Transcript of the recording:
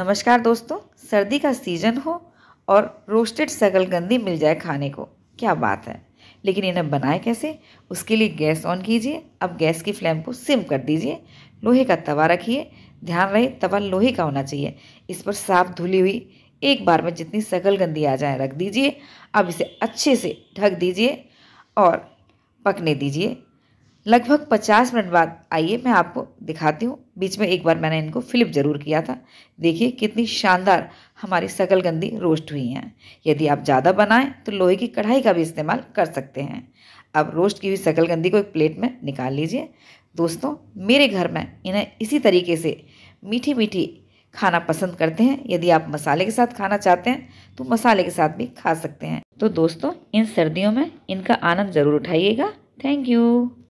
नमस्कार दोस्तों सर्दी का सीजन हो और रोस्टेड शकलकंदी मिल जाए खाने को क्या बात है लेकिन इन्हें बनाए कैसे उसके लिए गैस ऑन कीजिए अब गैस की फ्लेम को सिम कर दीजिए लोहे का तवा रखिए ध्यान रहे तवा लोहे का होना चाहिए इस पर साफ धुली हुई एक बार में जितनी शकलकंदी आ जाए रख दीजिए अब इसे अच्छे से ढक दीजिए और पकने दीजिए लगभग पचास मिनट बाद आइए मैं आपको दिखाती हूँ बीच में एक बार मैंने इनको फ्लिप ज़रूर किया था देखिए कितनी शानदार हमारी शकलगंदी रोस्ट हुई हैं यदि आप ज़्यादा बनाएं तो लोहे की कढ़ाई का भी इस्तेमाल कर सकते हैं अब रोस्ट की हुई शकलगंदी को एक प्लेट में निकाल लीजिए दोस्तों मेरे घर में इन्हें इसी तरीके से मीठी मीठी खाना पसंद करते हैं यदि आप मसाले के साथ खाना चाहते हैं तो मसाले के साथ भी खा सकते हैं तो दोस्तों इन सर्दियों में इनका आनंद ज़रूर उठाइएगा थैंक यू